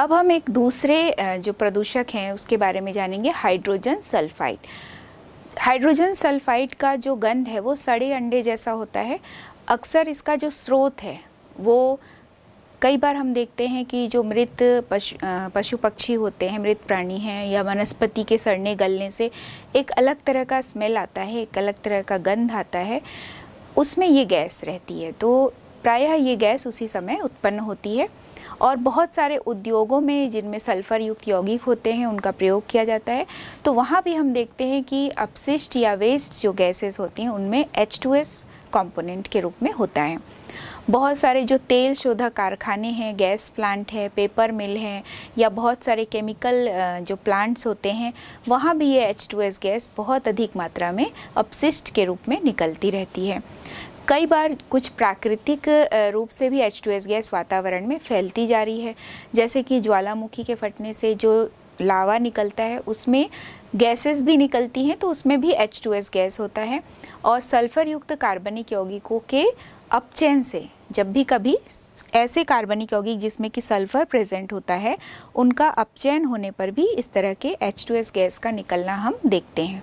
अब हम एक दूसरे जो प्रदूषक हैं उसके बारे में जानेंगे हाइड्रोजन सल्फाइड हाइड्रोजन सल्फाइड का जो गंध है वो सड़े अंडे जैसा होता है अक्सर इसका जो स्रोत है वो कई बार हम देखते हैं कि जो मृत पशु पशु पक्षी होते हैं मृत प्राणी हैं या वनस्पति के सड़ने गलने से एक अलग तरह का स्मेल आता है एक अलग तरह का गंध आता है उसमें ये गैस रहती है तो प्रायः ये गैस उसी समय उत्पन्न होती है और बहुत सारे उद्योगों में जिनमें सल्फ़र युक्त यौगिक होते हैं उनका प्रयोग किया जाता है तो वहाँ भी हम देखते हैं कि अपशिष्ट या वेस्ट जो गैसेस होती हैं उनमें एच टू एस कॉम्पोनेंट के रूप में होता है बहुत सारे जो तेल शोधक कारखाने हैं गैस प्लांट है पेपर मिल है या बहुत सारे केमिकल जो प्लांट्स होते हैं वहाँ भी ये एच टू एस गैस बहुत अधिक मात्रा में अपशिष्ट के रूप में निकलती रहती है कई बार कुछ प्राकृतिक रूप से भी एच गैस वातावरण में फैलती जा रही है जैसे कि ज्वालामुखी के फटने से जो लावा निकलता है उसमें गैसेस भी निकलती हैं तो उसमें भी एच गैस होता है और सल्फर युक्त कार्बनिक यौगिकों के अपचयन से जब भी कभी ऐसे कार्बनिक यौगिक जिसमें कि सल्फर प्रेजेंट होता है उनका अपचयन होने पर भी इस तरह के एच गैस का निकलना हम देखते हैं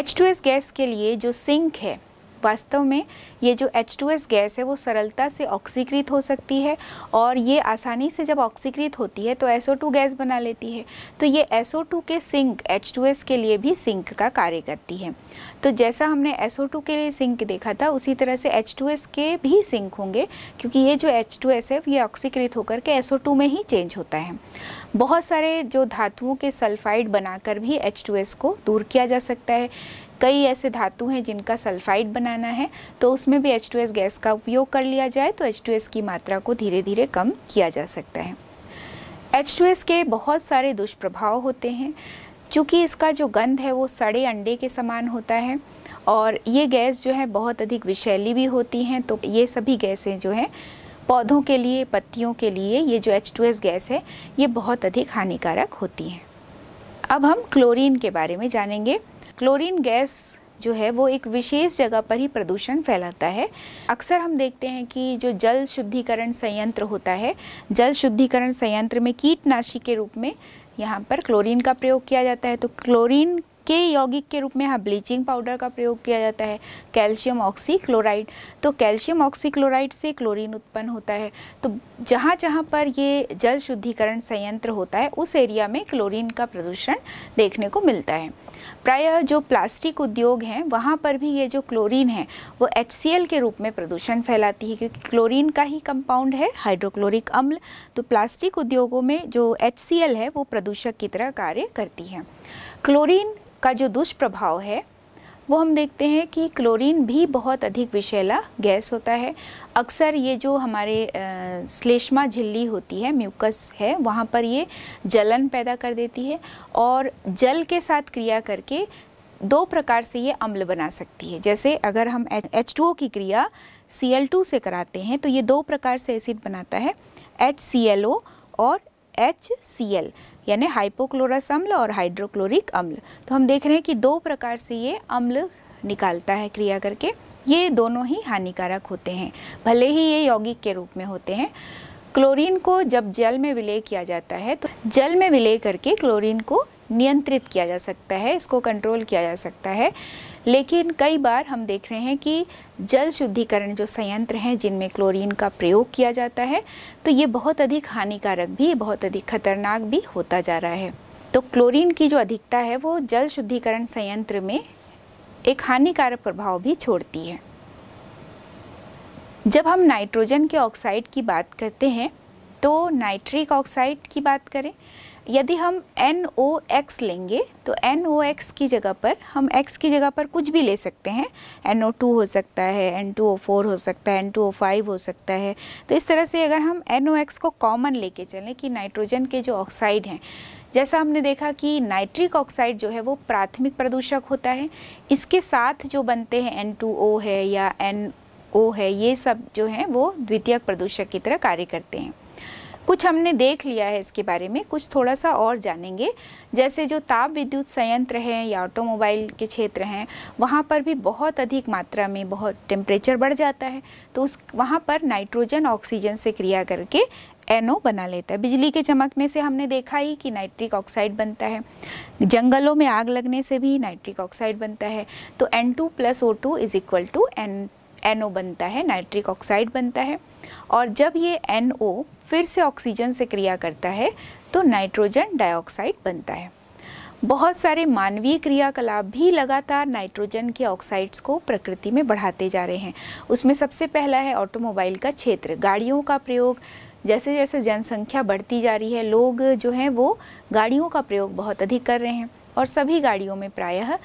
एच गैस के लिए जो सिंक है वास्तव में ये जो H2S गैस है वो सरलता से ऑक्सीकृत हो सकती है और ये आसानी से जब ऑक्सीकृत होती है तो SO2 गैस बना लेती है तो ये SO2 के सिंक H2S के लिए भी सिंक का कार्य करती है तो जैसा हमने SO2 के लिए सिंक देखा था उसी तरह से H2S के भी सिंक होंगे क्योंकि ये जो H2S है ये ऑक्सीकृत होकर के SO2 में ही चेंज होता है बहुत सारे जो धातुओं के सल्फाइड बनाकर भी H2S को दूर किया जा सकता है कई ऐसे धातु हैं जिनका सल्फाइड बनाना है तो उसमें भी एच गैस का उपयोग कर लिया जाए तो एच की मात्रा को धीरे धीरे कम किया जा सकता है एच के बहुत सारे दुष्प्रभाव होते हैं चूँकि इसका जो गंध है वो सड़े अंडे के समान होता है और ये गैस जो है बहुत अधिक विषैली भी होती हैं तो ये सभी गैसें जो हैं पौधों के लिए पत्तियों के लिए ये जो एच गैस है ये बहुत अधिक हानिकारक होती हैं अब हम क्लोरीन के बारे में जानेंगे क्लोरीन गैस जो है वो एक विशेष जगह पर ही प्रदूषण फैलाता है अक्सर हम देखते हैं कि जो जल शुद्धिकरण संयंत्र होता है जल शुद्धिकरण संयंत्र में कीटनाशी के रूप में यहाँ पर क्लोरीन का प्रयोग किया जाता है तो क्लोरीन के यौगिक के रूप में यहाँ ब्लीचिंग पाउडर का प्रयोग किया जाता है कैल्शियम ऑक्सीक्लोराइड तो कैल्शियम ऑक्सीक्लोराइड से क्लोरीन उत्पन्न होता है तो जहाँ जहाँ पर ये जल शुद्धिकरण संयंत्र होता है उस एरिया में क्लोरीन का प्रदूषण देखने को मिलता है प्रायः जो प्लास्टिक उद्योग हैं वहाँ पर भी ये जो क्लोरीन है वो एच के रूप में प्रदूषण फैलाती है क्योंकि क्लोरीन का ही कंपाउंड है हाइड्रोक्लोरिक अम्ल तो प्लास्टिक उद्योगों में जो एच है वो प्रदूषक की तरह कार्य करती है क्लोरीन का जो दुष्प्रभाव है वो हम देखते हैं कि क्लोरीन भी बहुत अधिक विषैला गैस होता है अक्सर ये जो हमारे श्लेष्मा झिल्ली होती है म्यूकस है वहाँ पर ये जलन पैदा कर देती है और जल के साथ क्रिया करके दो प्रकार से ये अम्ल बना सकती है जैसे अगर हम एच की क्रिया सी से कराते हैं तो ये दो प्रकार से एसिड बनाता है एच और एच सी एल यानी हाइपोक्लोरस अम्ल और हाइड्रोक्लोरिक अम्ल तो हम देख रहे हैं कि दो प्रकार से ये अम्ल निकालता है क्रिया करके ये दोनों ही हानिकारक होते हैं भले ही ये यौगिक के रूप में होते हैं क्लोरीन को जब जल में विलय किया जाता है तो जल में विलय करके क्लोरीन को नियंत्रित किया जा सकता है इसको कंट्रोल किया जा सकता है लेकिन कई बार हम देख रहे हैं कि जल शुद्धिकरण जो संयंत्र हैं जिनमें क्लोरीन का प्रयोग किया जाता है तो ये बहुत अधिक हानिकारक भी बहुत अधिक खतरनाक भी होता जा रहा है तो क्लोरीन की जो अधिकता है वो जल शुद्धिकरण संयंत्र में एक हानिकारक प्रभाव भी छोड़ती है जब हम नाइट्रोजन के ऑक्साइड की बात करते हैं तो नाइट्रिक ऑक्साइड की बात करें यदि हम एन ओ एक्स लेंगे तो एन ओ एक्स की जगह पर हम x की जगह पर कुछ भी ले सकते हैं एन ओ टू हो सकता है एन टू ओ फोर हो सकता है एन टू ओ फाइव हो सकता है तो इस तरह से अगर हम एन ओ एक्स को कॉमन लेके चलें कि नाइट्रोजन के जो ऑक्साइड हैं जैसा हमने देखा कि नाइट्रिक ऑक्साइड जो है वो प्राथमिक प्रदूषक होता है इसके साथ जो बनते हैं एन टू ओ है या एन ओ है ये सब जो हैं वो द्वितीयक प्रदूषक की तरह कार्य करते हैं कुछ हमने देख लिया है इसके बारे में कुछ थोड़ा सा और जानेंगे जैसे जो ताप विद्युत संयंत्र हैं या ऑटोमोबाइल के क्षेत्र हैं वहाँ पर भी बहुत अधिक मात्रा में बहुत टेम्परेचर बढ़ जाता है तो उस वहाँ पर नाइट्रोजन ऑक्सीजन से क्रिया करके एनओ बना लेता है बिजली के चमकने से हमने देखा ही कि नाइट्रिक ऑक्साइड बनता है जंगलों में आग लगने से भी नाइट्रिक ऑक्साइड बनता है तो N two plus O two is equal to N NO बनता है नाइट्रिक ऑक्साइड बनता है और जब ये एन NO फिर से ऑक्सीजन से क्रिया करता है तो नाइट्रोजन डाइऑक्साइड बनता है बहुत सारे मानवीय क्रियाकलाप भी लगातार नाइट्रोजन के ऑक्साइड्स को प्रकृति में बढ़ाते जा रहे हैं उसमें सबसे पहला है ऑटोमोबाइल का क्षेत्र गाड़ियों का प्रयोग जैसे जैसे जनसंख्या बढ़ती जा रही है लोग जो हैं वो गाड़ियों का प्रयोग बहुत अधिक कर रहे हैं और सभी गाड़ियों में प्रायः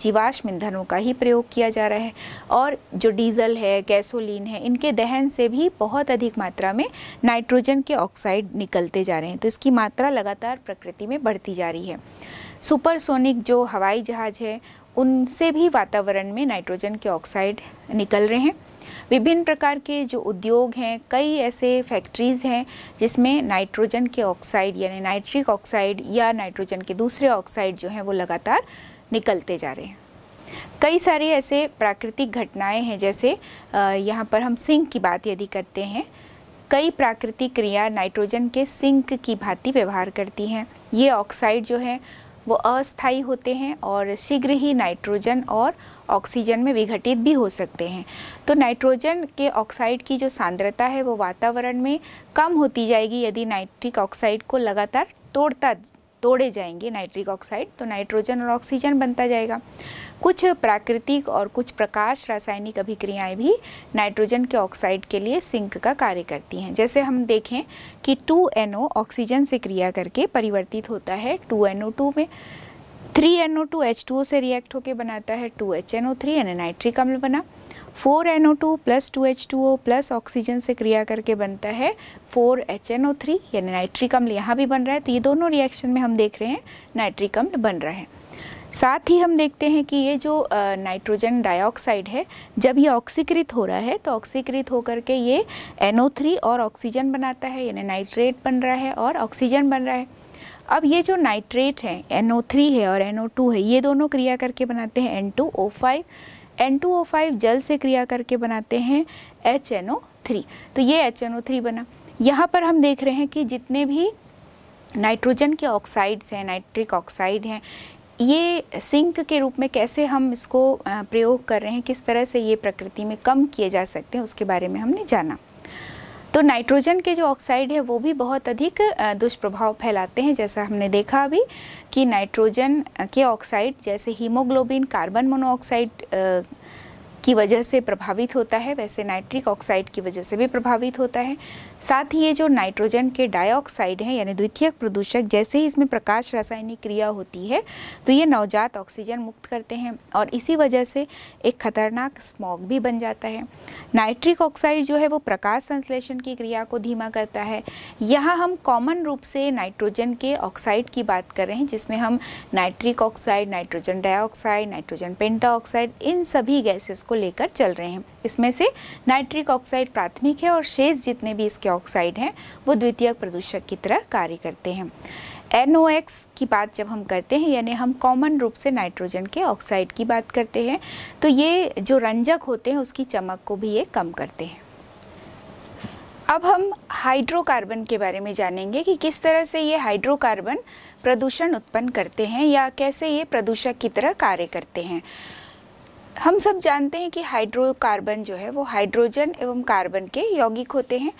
जीवाश्म ईंधनों का ही प्रयोग किया जा रहा है और जो डीजल है गैसोलीन है इनके दहन से भी बहुत अधिक मात्रा में नाइट्रोजन के ऑक्साइड निकलते जा रहे हैं तो इसकी मात्रा लगातार प्रकृति में बढ़ती जा रही है सुपरसोनिक जो हवाई जहाज है उनसे भी वातावरण में नाइट्रोजन के ऑक्साइड निकल रहे हैं विभिन्न प्रकार के जो उद्योग हैं कई ऐसे फैक्ट्रीज़ हैं जिसमें नाइट्रोजन के ऑक्साइड यानी नाइट्रिक ऑक्साइड या नाइट्रोजन के दूसरे ऑक्साइड जो हैं वो लगातार निकलते जा रहे हैं कई सारे ऐसे प्राकृतिक घटनाएं हैं जैसे यहाँ पर हम सिंक की बात यदि करते हैं कई प्राकृतिक क्रिया नाइट्रोजन के सिंक की भांति व्यवहार करती हैं ये ऑक्साइड जो है वो अस्थाई होते हैं और शीघ्र ही नाइट्रोजन और ऑक्सीजन में विघटित भी हो सकते हैं तो नाइट्रोजन के ऑक्साइड की जो सांद्रता है वो वातावरण में कम होती जाएगी यदि नाइट्रिक ऑक्साइड को लगातार तोड़ता तोड़े जाएंगे नाइट्रिक ऑक्साइड तो नाइट्रोजन और ऑक्सीजन बनता जाएगा कुछ प्राकृतिक और कुछ प्रकाश रासायनिक अभिक्रियाएं भी नाइट्रोजन के ऑक्साइड के लिए सिंक का कार्य करती हैं जैसे हम देखें कि 2NO ऑक्सीजन से क्रिया करके परिवर्तित होता है 2NO2 में 3NO2 H2O से रिएक्ट होकर बनाता है 2HNO3 यानी नाइट्रिक अम्ल बना four N O two plus two H two O plus oxygen से क्रिया करके बनता है four H N O three यानी नाइट्रिक अम्ल यहाँ भी बन रहा है तो ये दोनों रिएक्शन में हम देख रहे हैं नाइट्रिक अम्ल बन रहा है साथ ही हम देखते हैं कि ये जो नाइट्रोजन डाइऑक्साइड है जब ये ऑक्सीकृत हो रहा है तो ऑक्सीकृत होकर के ये NO3 और ऑक्सीजन बनाता है यानी नाइट्रेट बन रहा है और ऑक्सीजन बन रहा है अब ये जो नाइट्रेट है NO3 है और NO2 है ये दोनों क्रिया करके बनाते हैं N2O5 N2O5 जल से क्रिया करके बनाते हैं HNO3 तो ये HNO3 बना यहाँ पर हम देख रहे हैं कि जितने भी नाइट्रोजन के ऑक्साइड्स हैं नाइट्रिक ऑक्साइड हैं ये सिंक के रूप में कैसे हम इसको प्रयोग कर रहे हैं किस तरह से ये प्रकृति में कम किए जा सकते हैं उसके बारे में हमने जाना तो नाइट्रोजन के जो ऑक्साइड है वो भी बहुत अधिक दुष्प्रभाव फैलाते हैं जैसा हमने देखा अभी कि नाइट्रोजन के ऑक्साइड जैसे हीमोग्लोबिन कार्बन मोनोऑक्साइड की वजह से प्रभावित होता है वैसे नाइट्रिक ऑक्साइड की वजह से भी प्रभावित होता है साथ ही ये जो नाइट्रोजन के डाइऑक्साइड हैं यानी द्वितीयक प्रदूषक जैसे ही इसमें प्रकाश रासायनिक क्रिया होती है तो ये नवजात ऑक्सीजन मुक्त करते हैं और इसी वजह से एक खतरनाक स्मॉग भी बन जाता है नाइट्रिक ऑक्साइड जो है वो प्रकाश संश्लेषण की क्रिया को धीमा करता है यहाँ हम कॉमन रूप से नाइट्रोजन के ऑक्साइड की बात कर रहे हैं जिसमें हम nitric oxide nitrogen dioxide nitrogen penta इन सभी गैसेस को को लेकर चल रहे हैं इसमें से नाइट्रिक ऑक्साइड प्राथमिक है और शेष जितने भी इसके ऑक्साइड हैं वो द्वितीयक प्रदूषक की तरह कार्य करते हैं एन की बात जब हम करते हैं यानी हम कॉमन रूप से नाइट्रोजन के ऑक्साइड की बात करते हैं तो ये जो रंजक होते हैं उसकी चमक को भी ये कम करते हैं अब हम हाइड्रोकार्बन के बारे में जानेंगे कि किस तरह से ये हाइड्रोकार्बन प्रदूषण उत्पन्न करते हैं या कैसे ये प्रदूषक की तरह कार्य करते हैं हम सब जानते हैं कि हाइड्रोकार्बन जो है वो हाइड्रोजन एवं कार्बन के यौगिक होते हैं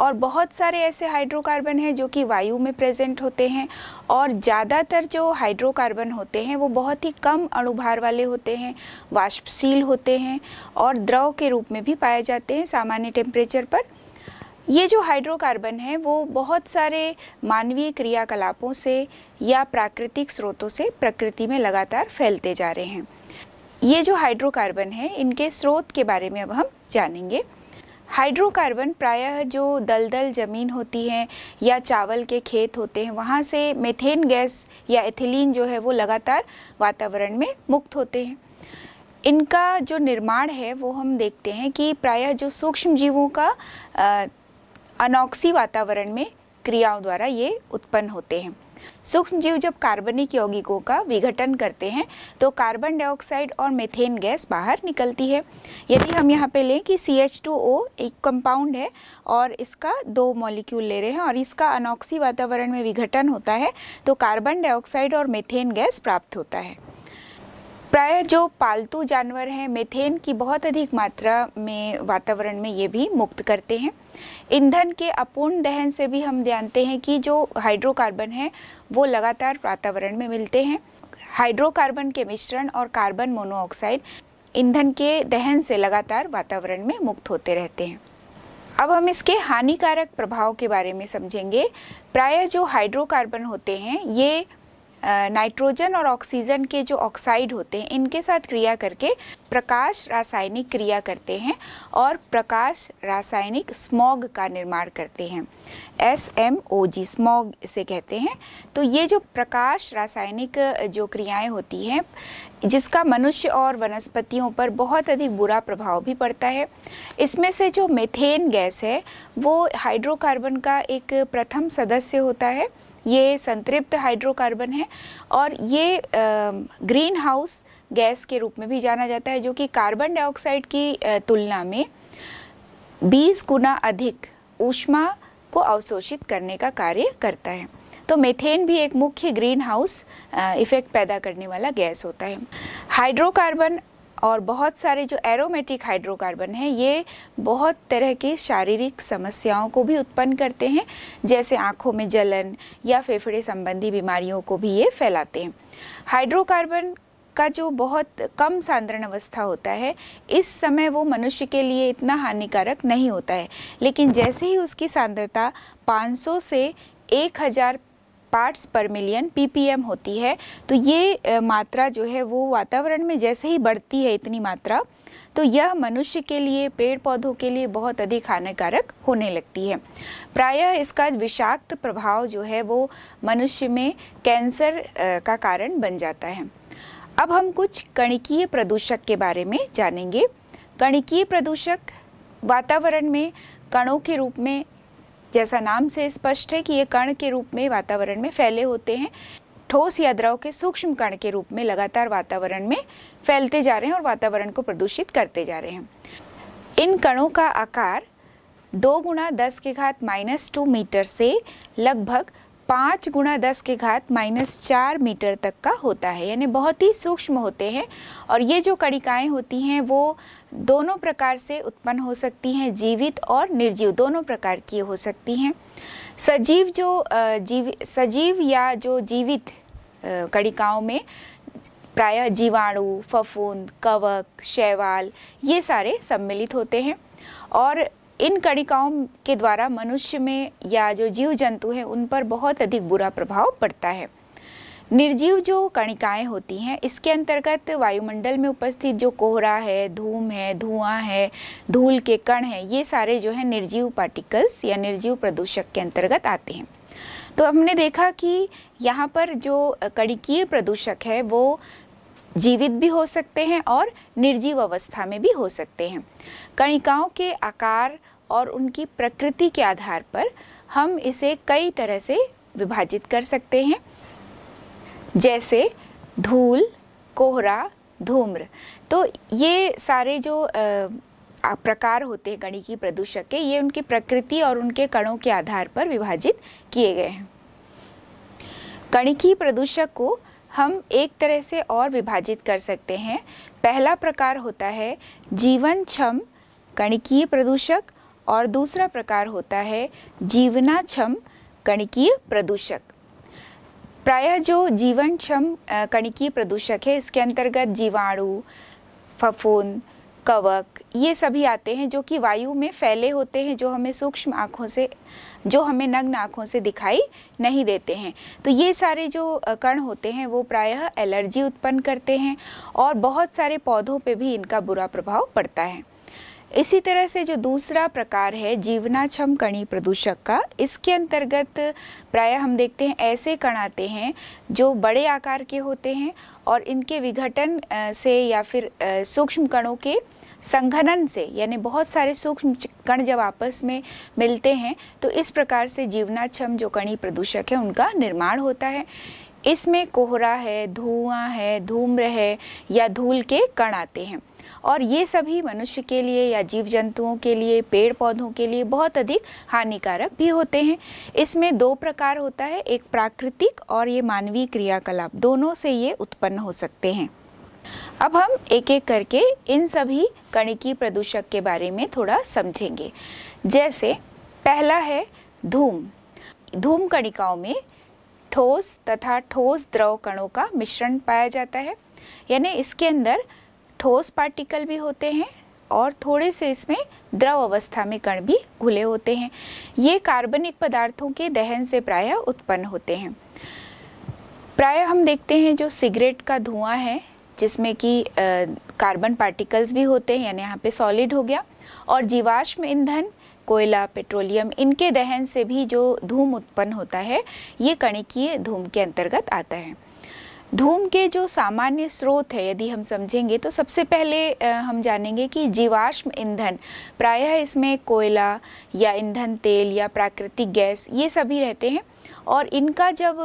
और बहुत सारे ऐसे हाइड्रोकार्बन हैं जो कि वायु में प्रेजेंट होते हैं और ज़्यादातर जो हाइड्रोकार्बन होते हैं वो बहुत ही कम अणुभार वाले होते हैं वाष्पशील होते हैं और द्रव के रूप में भी पाए जाते हैं सामान्य टेम्परेचर पर ये जो हाइड्रोकार्बन है वो बहुत सारे मानवीय क्रियाकलापों से या प्राकृतिक स्रोतों से प्रकृति में लगातार फैलते जा रहे हैं ये जो हाइड्रोकार्बन है इनके स्रोत के बारे में अब हम जानेंगे हाइड्रोकार्बन प्रायः जो दलदल ज़मीन होती है या चावल के खेत होते हैं वहाँ से मेथेन गैस या एथिलीन जो है वो लगातार वातावरण में मुक्त होते हैं इनका जो निर्माण है वो हम देखते हैं कि प्रायः जो सूक्ष्म जीवों का अनोक्सी वातावरण में क्रियाओं द्वारा ये उत्पन्न होते हैं सूक्ष्म जीव जब कार्बनिक यौगिकों का विघटन करते हैं तो कार्बन डाइऑक्साइड और मेथेन गैस बाहर निकलती है यदि हम यहाँ पे लें कि सी एच टू ओ एक कंपाउंड है और इसका दो मॉलिक्यूल ले रहे हैं और इसका अनोक्सी वातावरण में विघटन होता है तो कार्बन डाइऑक्साइड और मेथेन गैस प्राप्त होता है प्राय जो पालतू जानवर हैं मेथेन की बहुत अधिक मात्रा में वातावरण में ये भी मुक्त करते हैं ईंधन के अपूर्ण दहन से भी हम जानते हैं कि जो हाइड्रोकार्बन है वो लगातार वातावरण में मिलते हैं हाइड्रोकार्बन के मिश्रण और कार्बन मोनोऑक्साइड ईंधन के दहन से लगातार वातावरण में मुक्त होते रहते हैं अब हम इसके हानिकारक प्रभाव के बारे में समझेंगे प्रायः जो हाइड्रोकार्बन होते हैं ये नाइट्रोजन और ऑक्सीजन के जो ऑक्साइड होते हैं इनके साथ क्रिया करके प्रकाश रासायनिक क्रिया करते हैं और प्रकाश रासायनिक स्मॉग का निर्माण करते हैं S M O G smog इसे कहते हैं तो ये जो प्रकाश रासायनिक जो क्रियाएं होती हैं जिसका मनुष्य और वनस्पतियों पर बहुत अधिक बुरा प्रभाव भी पड़ता है इसमें से जो मेथेन गैस है वो हाइड्रोकार्बन का एक प्रथम सदस्य होता है ये संतृप्त हाइड्रोकार्बन है और ये ग्रीन हाउस गैस के रूप में भी जाना जाता है जो कि कार्बन डाइऑक्साइड की तुलना में 20 गुना अधिक ऊष्मा को अवशोषित करने का कार्य करता है तो मेथेन भी एक मुख्य ग्रीन हाउस इफेक्ट पैदा करने वाला गैस होता है हाइड्रोकार्बन और बहुत सारे जो एरोमेटिक हाइड्रोकार्बन हैं ये बहुत तरह के शारीरिक समस्याओं को भी उत्पन्न करते हैं जैसे आँखों में जलन या फेफड़े संबंधी बीमारियों को भी ये फैलाते हैं हाइड्रोकार्बन का जो बहुत कम सांद्रण अवस्था होता है इस समय वो मनुष्य के लिए इतना हानिकारक नहीं होता है लेकिन जैसे ही उसकी सांद्रता 500 से 1000 पार्ट्स पर मिलियन पीपीएम होती है तो ये मात्रा जो है वो वातावरण में जैसे ही बढ़ती है इतनी मात्रा तो यह मनुष्य के लिए पेड़ पौधों के लिए बहुत अधिक हानिकारक होने लगती है प्रायः इसका विषाक्त प्रभाव जो है वो मनुष्य में कैंसर का कारण बन जाता है अब हम कुछ कणिकीय प्रदूषक के बारे में जानेंगे कणिकीय प्रदूषक वातावरण में कणों के रूप में जैसा नाम से स्पष्ट है कि ये कण के रूप में वातावरण में फैले होते हैं ठोस या द्रव के सूक्ष्म कण के रूप में लगातार वातावरण में फैलते जा रहे हैं और वातावरण को प्रदूषित करते जा रहे हैं इन कणों का आकार दो गुणा दस के घात माइनस टू मीटर से लगभग पाँच गुणा दस के घात माइनस चार मीटर तक का होता है यानी बहुत ही सूक्ष्म होते हैं और ये जो कणिकाएं होती हैं वो दोनों प्रकार से उत्पन्न हो सकती हैं जीवित और निर्जीव दोनों प्रकार की हो सकती हैं सजीव जो जीव सजीव या जो जीवित कड़िकाओं में प्रायः जीवाणु फफूंद कवक शैवाल ये सारे सम्मिलित होते हैं और इन कणिकाओं के द्वारा मनुष्य में या जो जीव जंतु हैं उन पर बहुत अधिक बुरा प्रभाव पड़ता है निर्जीव जो कणिकाएं होती हैं इसके अंतर्गत वायुमंडल में उपस्थित जो कोहरा है धूम है धुआं है धूल के कण हैं ये सारे जो है निर्जीव पार्टिकल्स या निर्जीव प्रदूषक के अंतर्गत आते हैं तो हमने देखा कि यहाँ पर जो कणिकीय प्रदूषक है वो जीवित भी हो सकते हैं और निर्जीव अवस्था में भी हो सकते हैं कणिकाओं के आकार और उनकी प्रकृति के आधार पर हम इसे कई तरह से विभाजित कर सकते हैं जैसे धूल कोहरा धूम्र तो ये सारे जो आ, प्रकार होते हैं गणिकीय प्रदूषक के ये उनकी प्रकृति और उनके कणों के आधार पर विभाजित किए गए हैं गणिकीय प्रदूषक को हम एक तरह से और विभाजित कर सकते हैं पहला प्रकार होता है जीवन क्षम गणिकीय प्रदूषक और दूसरा प्रकार होता है जीवनाक्षम गणिकीय प्रदूषक प्रायः जो जीवन क्षम कणिकीय प्रदूषक है इसके अंतर्गत जीवाणु फफून कवक ये सभी आते हैं जो कि वायु में फैले होते हैं जो हमें सूक्ष्म आँखों से जो हमें नग्न आँखों से दिखाई नहीं देते हैं तो ये सारे जो कण होते हैं वो प्रायः एलर्जी उत्पन्न करते हैं और बहुत सारे पौधों पे भी इनका बुरा प्रभाव पड़ता है इसी तरह से जो दूसरा प्रकार है जीवनाक्षम कणी प्रदूषक का इसके अंतर्गत प्राय हम देखते हैं ऐसे कण आते हैं जो बड़े आकार के होते हैं और इनके विघटन से या फिर सूक्ष्म कणों के संघनन से यानी बहुत सारे सूक्ष्म कण जब आपस में मिलते हैं तो इस प्रकार से जीवनाक्षम जो कणी प्रदूषक है उनका निर्माण होता है इसमें कोहरा है धुआं है धूम्र है या धूल के कण आते हैं और ये सभी मनुष्य के लिए या जीव जंतुओं के लिए पेड़ पौधों के लिए बहुत अधिक हानिकारक भी होते हैं इसमें दो प्रकार होता है एक प्राकृतिक और ये मानवीय क्रियाकलाप दोनों से ये उत्पन्न हो सकते हैं अब हम एक एक करके इन सभी कणिकी प्रदूषक के बारे में थोड़ा समझेंगे जैसे पहला है धूम धूम कणिकाओं में ठोस तथा ठोस द्रव कणों का मिश्रण पाया जाता है यानी इसके अंदर ठोस पार्टिकल भी होते हैं और थोड़े से इसमें द्रव अवस्था में कण भी घुले होते हैं ये कार्बनिक पदार्थों के दहन से प्रायः उत्पन्न होते हैं प्रायः हम देखते हैं जो सिगरेट का धुआं है जिसमें कि कार्बन पार्टिकल्स भी होते हैं यानी यहाँ पे सॉलिड हो गया और जीवाश्म ईंधन कोयला पेट्रोलियम इनके दहन से भी जो धूम उत्पन्न होता है ये कणिकीय धूम के अंतर्गत आता है धूम के जो सामान्य स्रोत है यदि हम समझेंगे तो सबसे पहले हम जानेंगे कि जीवाश्म ईंधन प्रायः इसमें कोयला या ईंधन तेल या प्राकृतिक गैस ये सभी रहते हैं और इनका जब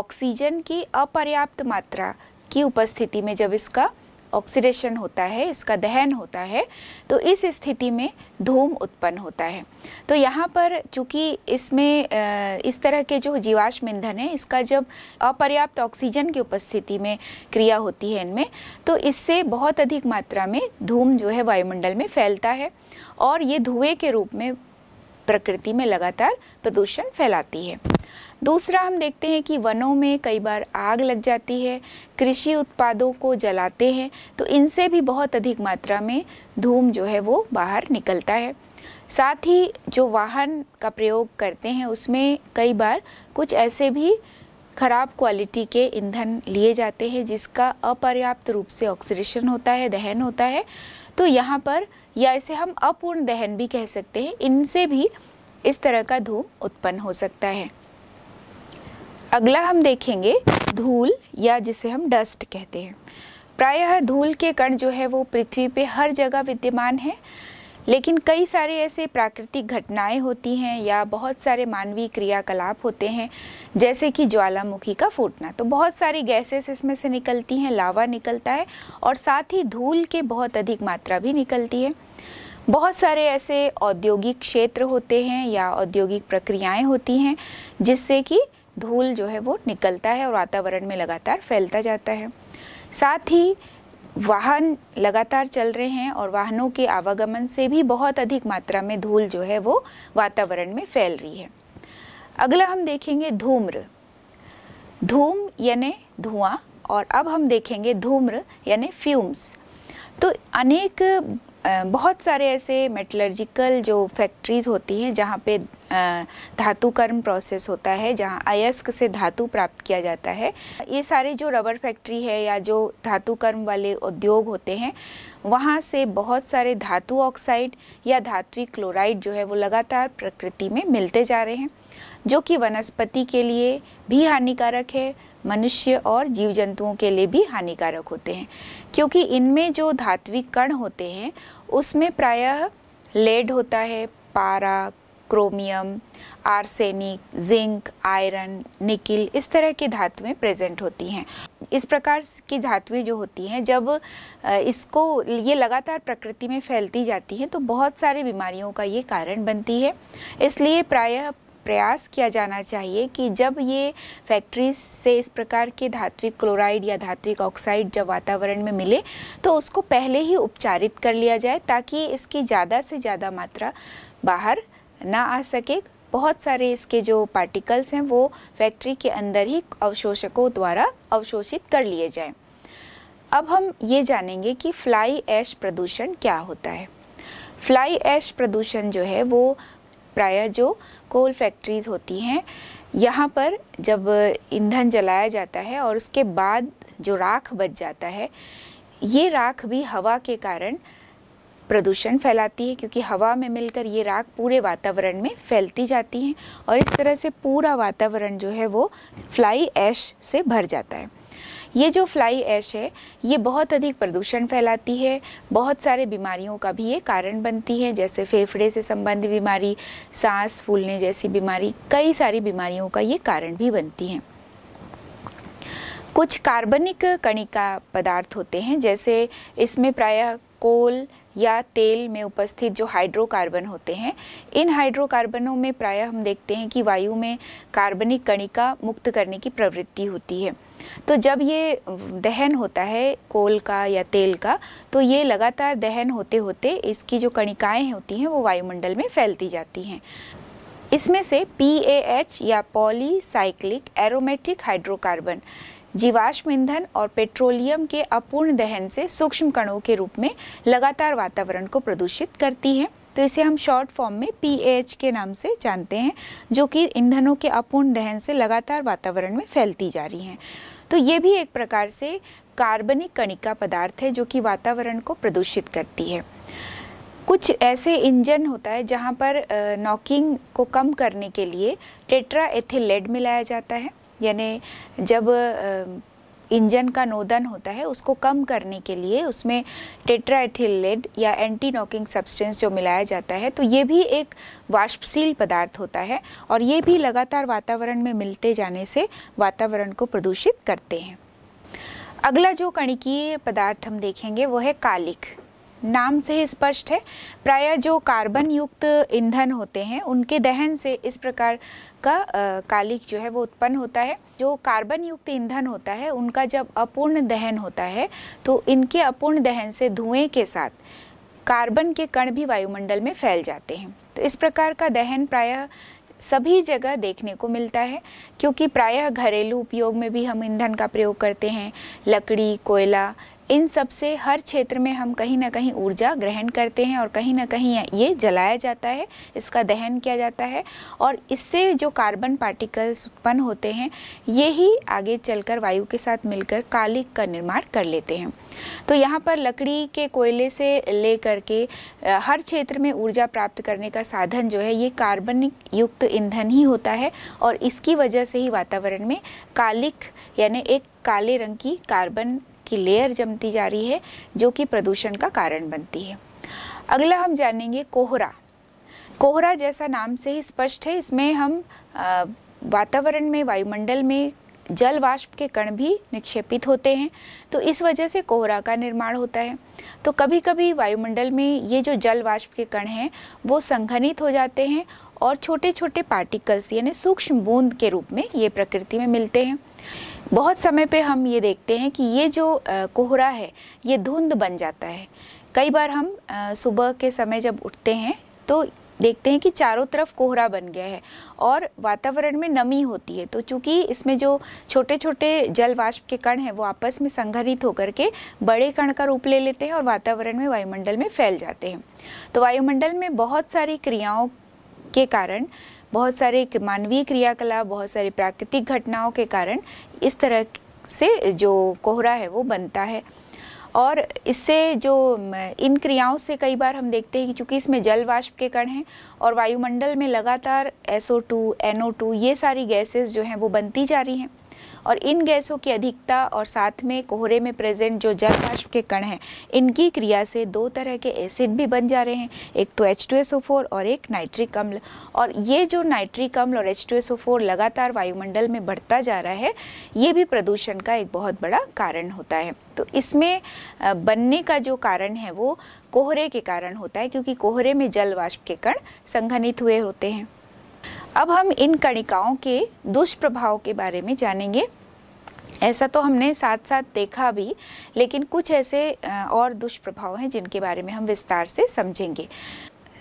ऑक्सीजन की अपर्याप्त मात्रा की उपस्थिति में जब इसका ऑक्सीडेशन होता है इसका दहन होता है तो इस स्थिति में धूम उत्पन्न होता है तो यहाँ पर चूँकि इसमें इस तरह के जो जीवाश्म ईंधन है इसका जब अपर्याप्त ऑक्सीजन की उपस्थिति में क्रिया होती है इनमें तो इससे बहुत अधिक मात्रा में धूम जो है वायुमंडल में फैलता है और ये धुएं के रूप में प्रकृति में लगातार प्रदूषण फैलाती है दूसरा हम देखते हैं कि वनों में कई बार आग लग जाती है कृषि उत्पादों को जलाते हैं तो इनसे भी बहुत अधिक मात्रा में धूम जो है वो बाहर निकलता है साथ ही जो वाहन का प्रयोग करते हैं उसमें कई बार कुछ ऐसे भी खराब क्वालिटी के ईंधन लिए जाते हैं जिसका अपर्याप्त रूप से ऑक्सीडेशन होता है दहन होता है तो यहाँ पर या इसे हम अपूर्ण दहन भी कह सकते हैं इनसे भी इस तरह का धूम उत्पन्न हो सकता है अगला हम देखेंगे धूल या जिसे हम डस्ट कहते हैं प्रायः धूल के कण जो है वो पृथ्वी पे हर जगह विद्यमान है लेकिन कई सारे ऐसे प्राकृतिक घटनाएं होती हैं या बहुत सारे मानवीय क्रियाकलाप होते हैं जैसे कि ज्वालामुखी का फूटना तो बहुत सारी गैसेस इसमें से निकलती हैं लावा निकलता है और साथ ही धूल के बहुत अधिक मात्रा भी निकलती है बहुत सारे ऐसे औद्योगिक क्षेत्र होते हैं या औद्योगिक प्रक्रियाएं होती हैं जिससे कि धूल जो है वो निकलता है और वातावरण में लगातार फैलता जाता है साथ ही वाहन लगातार चल रहे हैं और वाहनों के आवागमन से भी बहुत अधिक मात्रा में धूल जो है वो वातावरण में फैल रही है अगला हम देखेंगे धूम्र धूम यानी धुआं और अब हम देखेंगे धूम्र यानी फ्यूम्स तो अनेक बहुत सारे ऐसे मेटलर्जिकल जो फैक्ट्रीज़ होती हैं जहाँ पे धातुकर्म प्रोसेस होता है जहाँ अयस्क से धातु प्राप्त किया जाता है ये सारे जो रबर फैक्ट्री है या जो धातुकर्म वाले उद्योग होते हैं वहाँ से बहुत सारे धातु ऑक्साइड या धात्विक क्लोराइड जो है वो लगातार प्रकृति में मिलते जा रहे हैं जो कि वनस्पति के लिए भी हानिकारक है मनुष्य और जीव जंतुओं के लिए भी हानिकारक होते हैं क्योंकि इनमें जो धात्विक कण होते हैं उसमें प्रायः लेड होता है पारा chromium arsenic zinc iron nickel इस तरह की धातुएं प्रेजेंट होती हैं इस प्रकार की धातुएं जो होती हैं जब इसको ये लगातार प्रकृति में फैलती जाती हैं तो बहुत सारे बीमारियों का ये कारण बनती है इसलिए प्रायः प्रयास किया जाना चाहिए कि जब ये फैक्ट्रीज से इस प्रकार के धात्विक क्लोराइड या धात्विक ऑक्साइड जब वातावरण में मिले तो उसको पहले ही उपचारित कर लिया जाए ताकि इसकी ज़्यादा से ज़्यादा मात्रा बाहर ना आ सके बहुत सारे इसके जो पार्टिकल्स हैं वो फैक्ट्री के अंदर ही अवशोषकों द्वारा अवशोषित कर लिए जाएँ अब हम ये जानेंगे कि फ्लाई ऐश प्रदूषण क्या होता है फ्लाई ऐश प्रदूषण जो है वो प्रायः जो कोल फैक्ट्रीज़ होती हैं यहाँ पर जब ईंधन जलाया जाता है और उसके बाद जो राख बच जाता है ये राख भी हवा के कारण प्रदूषण फैलाती है क्योंकि हवा में मिलकर ये राख पूरे वातावरण में फैलती जाती हैं और इस तरह से पूरा वातावरण जो है वो फ्लाई ऐश से भर जाता है ये जो फ्लाई ऐश है ये बहुत अधिक प्रदूषण फैलाती है बहुत सारे बीमारियों का भी ये कारण बनती है जैसे फेफड़े से संबंधित बीमारी सांस फूलने जैसी बीमारी कई सारी बीमारियों का ये कारण भी बनती हैं कुछ कार्बनिक कणिका पदार्थ होते हैं जैसे इसमें प्रायः कोल या तेल में उपस्थित जो हाइड्रोकार्बन होते हैं इन हाइड्रोकार्बनों में प्रायः हम देखते हैं कि वायु में कार्बनिक कणिका मुक्त करने की प्रवृत्ति होती है तो जब ये दहन होता है कोल का या तेल का तो ये लगातार दहन होते होते इसकी जो कणिकाएँ होती हैं वो वायुमंडल में फैलती जाती हैं इसमें से पी या पॉलीसाइक्लिक एरोमेटिक हाइड्रोकार्बन जीवाश्म ईंधन और पेट्रोलियम के अपूर्ण दहन से सूक्ष्म कणों के रूप में लगातार वातावरण को प्रदूषित करती हैं तो इसे हम शॉर्ट फॉर्म में पी के नाम से जानते हैं जो कि ईंधनों के अपूर्ण दहन से लगातार वातावरण में फैलती जा रही हैं तो ये भी एक प्रकार से कार्बनिक कणिका पदार्थ है जो कि वातावरण को प्रदूषित करती है कुछ ऐसे इंजन होता है जहाँ पर नॉकिंग को कम करने के लिए टेट्रा एथिलेड मिलाया जाता है यानी जब इंजन का नोदन होता है उसको कम करने के लिए उसमें टेट्राएथिल लेड या एंटी नॉकिंग सब्सटेंस जो मिलाया जाता है तो ये भी एक वाष्पशील पदार्थ होता है और ये भी लगातार वातावरण में मिलते जाने से वातावरण को प्रदूषित करते हैं अगला जो कणिकीय पदार्थ हम देखेंगे वो है कालिक नाम से ही स्पष्ट है प्रायः जो कार्बन युक्त ईंधन होते हैं उनके दहन से इस प्रकार का कालिक जो है वो उत्पन्न होता है जो कार्बन युक्त ईंधन होता है उनका जब अपूर्ण दहन होता है तो इनके अपूर्ण दहन से धुएं के साथ कार्बन के कण भी वायुमंडल में फैल जाते हैं तो इस प्रकार का दहन प्रायः सभी जगह देखने को मिलता है क्योंकि प्रायः घरेलू उपयोग में भी हम ईंधन का प्रयोग करते हैं लकड़ी कोयला इन सब से हर क्षेत्र में हम कहीं ना कहीं ऊर्जा ग्रहण करते हैं और कहीं ना कहीं ये जलाया जाता है इसका दहन किया जाता है और इससे जो कार्बन पार्टिकल्स उत्पन्न होते हैं ये ही आगे चलकर वायु के साथ मिलकर कालिक का निर्माण कर लेते हैं तो यहाँ पर लकड़ी के कोयले से ले करके हर क्षेत्र में ऊर्जा प्राप्त करने का साधन जो है ये कार्बनिक युक्त ईंधन ही होता है और इसकी वजह से ही वातावरण में कालिक यानी एक काले रंग की कार्बन की लेयर जमती जा रही है जो कि प्रदूषण का कारण बनती है अगला हम जानेंगे कोहरा कोहरा जैसा नाम से ही स्पष्ट है इसमें हम वातावरण में वायुमंडल में जल वाष्प के कण भी निक्षेपित होते हैं तो इस वजह से कोहरा का निर्माण होता है तो कभी कभी वायुमंडल में ये जो जल वाष्प के कण हैं वो संघनित हो जाते हैं और छोटे छोटे पार्टिकल्स यानी सूक्ष्म बूंद के रूप में ये प्रकृति में मिलते हैं बहुत समय पे हम ये देखते हैं कि ये जो कोहरा है ये धुंध बन जाता है कई बार हम सुबह के समय जब उठते हैं तो देखते हैं कि चारों तरफ कोहरा बन गया है और वातावरण में नमी होती है तो चूंकि इसमें जो छोटे छोटे जल वाष्प के कण हैं वो आपस में संघरित होकर के बड़े कण का रूप ले लेते हैं और वातावरण में वायुमंडल में फैल जाते हैं तो वायुमंडल में बहुत सारी क्रियाओं के कारण बहुत सारे मानवीय क्रियाकलाप बहुत सारी प्राकृतिक घटनाओं के कारण इस तरह से जो कोहरा है वो बनता है और इससे जो इन क्रियाओं से कई बार हम देखते हैं कि चूँकि इसमें जल वाष्प के कण हैं और वायुमंडल में लगातार SO2, NO2 ये सारी गैसेस जो हैं वो बनती जा रही हैं और इन गैसों की अधिकता और साथ में कोहरे में प्रेजेंट जो जल के कण हैं इनकी क्रिया से दो तरह के एसिड भी बन जा रहे हैं एक तो फोर और एक नाइट्रिक अम्ल और ये जो नाइट्रिक अम्ल और H2SO4 लगातार वायुमंडल में बढ़ता जा रहा है ये भी प्रदूषण का एक बहुत बड़ा कारण होता है तो इसमें बनने का जो कारण है वो कोहरे के कारण होता है क्योंकि कोहरे में जल वाष्प के कण संघनित हुए होते हैं अब हम इन कणिकाओं के दुष्प्रभाव के बारे में जानेंगे ऐसा तो हमने साथ साथ देखा भी लेकिन कुछ ऐसे और दुष्प्रभाव हैं जिनके बारे में हम विस्तार से समझेंगे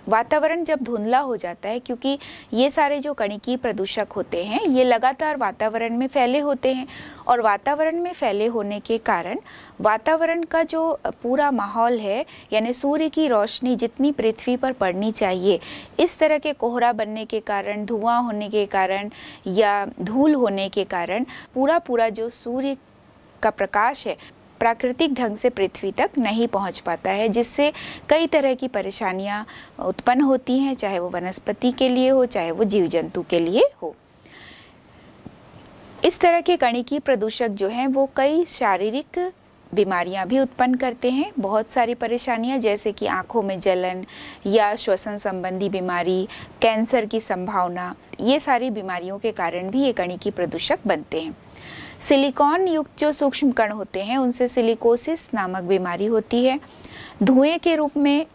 वातावरण जब धुंधला हो जाता है क्योंकि ये सारे जो कणिकी प्रदूषक होते हैं ये लगातार वातावरण में फैले होते हैं और वातावरण में फैले होने के कारण वातावरण का जो पूरा माहौल है यानी सूर्य की रोशनी जितनी पृथ्वी पर पड़नी चाहिए इस तरह के कोहरा बनने के कारण धुआं होने के कारण या धूल होने के कारण पूरा पूरा जो सूर्य का प्रकाश है प्राकृतिक ढंग से पृथ्वी तक नहीं पहुंच पाता है जिससे कई तरह की परेशानियां उत्पन्न होती हैं चाहे वो वनस्पति के लिए हो चाहे वो जीव जंतु के लिए हो इस तरह के कणिकीय प्रदूषक जो हैं वो कई शारीरिक बीमारियां भी उत्पन्न करते हैं बहुत सारी परेशानियां जैसे कि आंखों में जलन या श्वसन संबंधी बीमारी कैंसर की संभावना ये सारी बीमारियों के कारण भी ये कणिकी प्रदूषक बनते हैं सिलिकॉन युक्त जो सूक्ष्म कण होते हैं उनसे सिलिकोसिस नामक बीमारी होती है धुएं के रूप में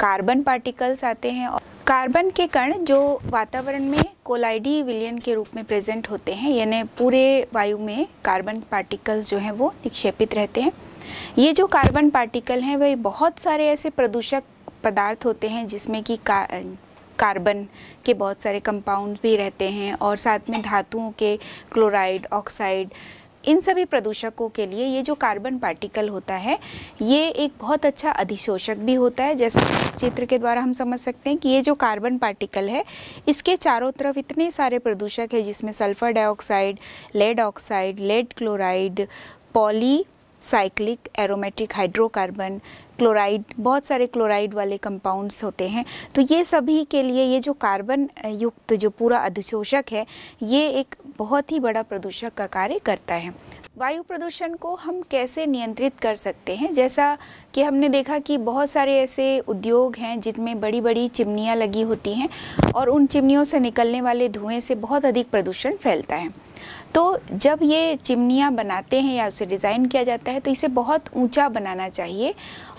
कार्बन पार्टिकल्स आते हैं और कार्बन के कण जो वातावरण में कोलाइडी विलियन के रूप में प्रेजेंट होते हैं यानी पूरे वायु में कार्बन पार्टिकल्स जो हैं वो निक्षेपित रहते हैं ये जो कार्बन पार्टिकल हैं वे बहुत सारे ऐसे प्रदूषक पदार्थ होते हैं जिसमें कि कार्बन के बहुत सारे कंपाउंड भी रहते हैं और साथ में धातुओं के क्लोराइड ऑक्साइड इन सभी प्रदूषकों के लिए ये जो कार्बन पार्टिकल होता है ये एक बहुत अच्छा अधिशोषक भी होता है जैसे इस चित्र के द्वारा हम समझ सकते हैं कि ये जो कार्बन पार्टिकल है इसके चारों तरफ इतने सारे प्रदूषक है जिसमें sulphur dioxide lead oxide lead chloride poly cyclic aromatic hydrocarbon chloride बहुत सारे क्लोराइड वाले कंपाउंड्स होते हैं तो ये सभी के लिए ये जो कार्बन युक्त जो पूरा अधिशोषक है ये एक बहुत ही बड़ा प्रदूषक का कार्य करता है वायु प्रदूषण को हम कैसे नियंत्रित कर सकते हैं जैसा कि हमने देखा कि बहुत सारे ऐसे उद्योग हैं जिनमें बड़ी बड़ी चिमनियाँ लगी होती हैं और उन चिमनियों से निकलने वाले धुएँ से बहुत अधिक प्रदूषण फैलता है तो जब ये चिमनियाँ बनाते हैं या उसे डिज़ाइन किया जाता है तो इसे बहुत ऊंचा बनाना चाहिए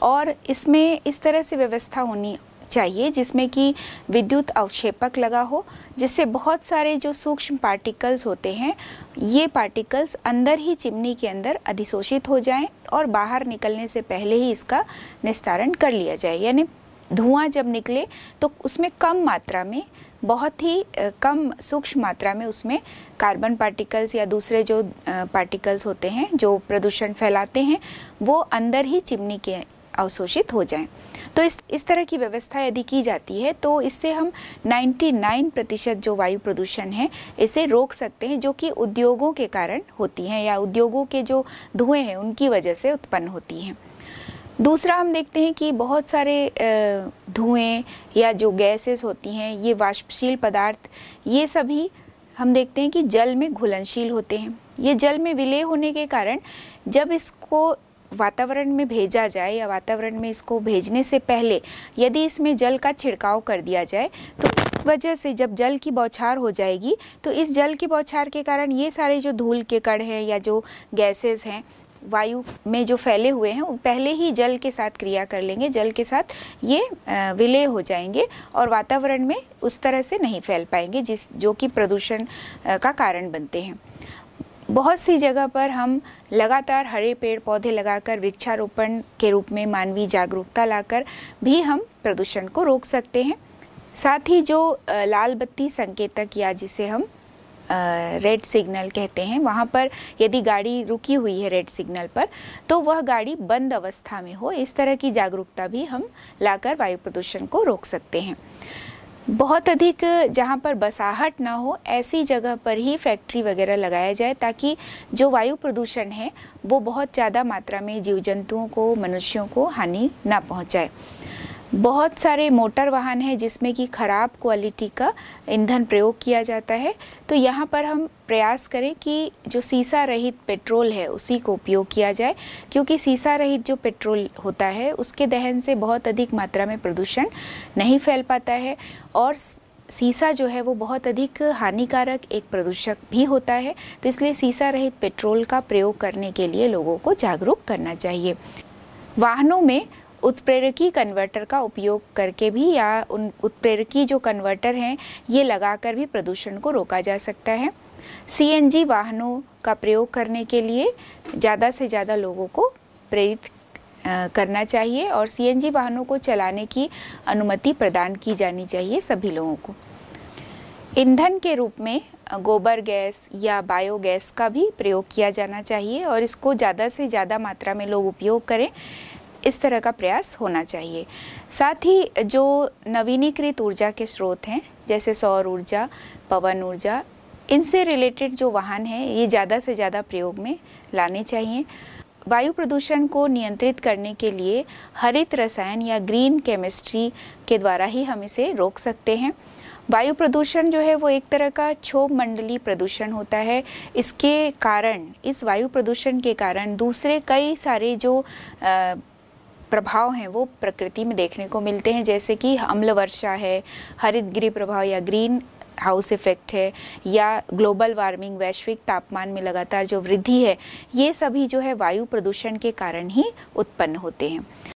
और इसमें इस तरह से व्यवस्था होनी चाहिए जिसमें कि विद्युत अवक्षेपक लगा हो जिससे बहुत सारे जो सूक्ष्म पार्टिकल्स होते हैं ये पार्टिकल्स अंदर ही चिमनी के अंदर अधिशोषित हो जाएं और बाहर निकलने से पहले ही इसका निस्तारण कर लिया जाए यानी धुआं जब निकले तो उसमें कम मात्रा में बहुत ही कम सूक्ष्म मात्रा में उसमें कार्बन पार्टिकल्स या दूसरे जो पार्टिकल्स होते हैं जो प्रदूषण फैलाते हैं वो अंदर ही चिमनी के अवशोषित हो जाएं तो इस इस तरह की व्यवस्था यदि की जाती है तो इससे हम 99 प्रतिशत जो वायु प्रदूषण है इसे रोक सकते हैं जो कि उद्योगों के कारण होती हैं या उद्योगों के जो धुएँ हैं उनकी वजह से उत्पन्न होती हैं दूसरा हम देखते हैं कि बहुत सारे धुएँ या जो गैसेस होती हैं ये वाष्पशील पदार्थ ये सभी हम देखते हैं कि जल में घुलनशील होते हैं ये जल में विलय होने के कारण जब इसको वातावरण में भेजा जाए या वातावरण में इसको भेजने से पहले यदि इसमें जल का छिड़काव कर दिया जाए तो इस वजह से जब जल की बौछार हो जाएगी तो इस जल की बौछार के कारण ये सारे जो धूल के कण हैं या जो गैसेस हैं वायु में जो फैले हुए हैं वो पहले ही जल के साथ क्रिया कर लेंगे जल के साथ ये विलय हो जाएंगे और वातावरण में उस तरह से नहीं फैल पाएंगे जिस जो कि प्रदूषण का कारण बनते हैं बहुत सी जगह पर हम लगातार हरे पेड़ पौधे लगाकर वृक्षारोपण के रूप में मानवीय जागरूकता लाकर भी हम प्रदूषण को रोक सकते हैं साथ ही जो लाल बत्ती संकेतक या जिसे हम रेड सिग्नल कहते हैं वहाँ पर यदि गाड़ी रुकी हुई है रेड सिग्नल पर तो वह गाड़ी बंद अवस्था में हो इस तरह की जागरूकता भी हम लाकर वायु प्रदूषण को रोक सकते हैं बहुत अधिक जहाँ पर बसाहट ना हो ऐसी जगह पर ही फैक्ट्री वगैरह लगाया जाए ताकि जो वायु प्रदूषण है वो बहुत ज़्यादा मात्रा में जीव जंतुओं को मनुष्यों को हानि ना पहुँचाए बहुत सारे मोटर वाहन हैं जिसमें कि ख़राब क्वालिटी का ईंधन प्रयोग किया जाता है तो यहाँ पर हम प्रयास करें कि जो सीसा रहित पेट्रोल है उसी को उपयोग किया जाए क्योंकि सीसा रहित जो पेट्रोल होता है उसके दहन से बहुत अधिक मात्रा में प्रदूषण नहीं फैल पाता है और सीसा जो है वो बहुत अधिक हानिकारक एक प्रदूषक भी होता है तो इसलिए सीसा रहित पेट्रोल का प्रयोग करने के लिए लोगों को जागरूक करना चाहिए वाहनों में उत्प्रेरकी कन्वर्टर का उपयोग करके भी या उन उत्प्रेरकी जो कन्वर्टर हैं ये लगाकर भी प्रदूषण को रोका जा सकता है सीएनजी वाहनों का प्रयोग करने के लिए ज़्यादा से ज़्यादा लोगों को प्रेरित करना चाहिए और सीएनजी वाहनों को चलाने की अनुमति प्रदान की जानी चाहिए सभी लोगों को ईंधन के रूप में गोबर गैस या बायोगैस का भी प्रयोग किया जाना चाहिए और इसको ज़्यादा से ज़्यादा मात्रा में लोग उपयोग करें इस तरह का प्रयास होना चाहिए साथ ही जो नवीनीकृत ऊर्जा के स्रोत हैं जैसे सौर ऊर्जा पवन ऊर्जा इनसे रिलेटेड जो वाहन हैं ये ज़्यादा से ज़्यादा प्रयोग में लाने चाहिए वायु प्रदूषण को नियंत्रित करने के लिए हरित रसायन या ग्रीन केमिस्ट्री के द्वारा ही हम इसे रोक सकते हैं वायु प्रदूषण जो है वो एक तरह का क्षोभ मंडली प्रदूषण होता है इसके कारण इस वायु प्रदूषण के कारण दूसरे कई सारे जो आ, प्रभाव हैं वो प्रकृति में देखने को मिलते हैं जैसे कि अम्ल वर्षा है हरित गृह प्रभाव या ग्रीन हाउस इफेक्ट है या ग्लोबल वार्मिंग वैश्विक तापमान में लगातार जो वृद्धि है ये सभी जो है वायु प्रदूषण के कारण ही उत्पन्न होते हैं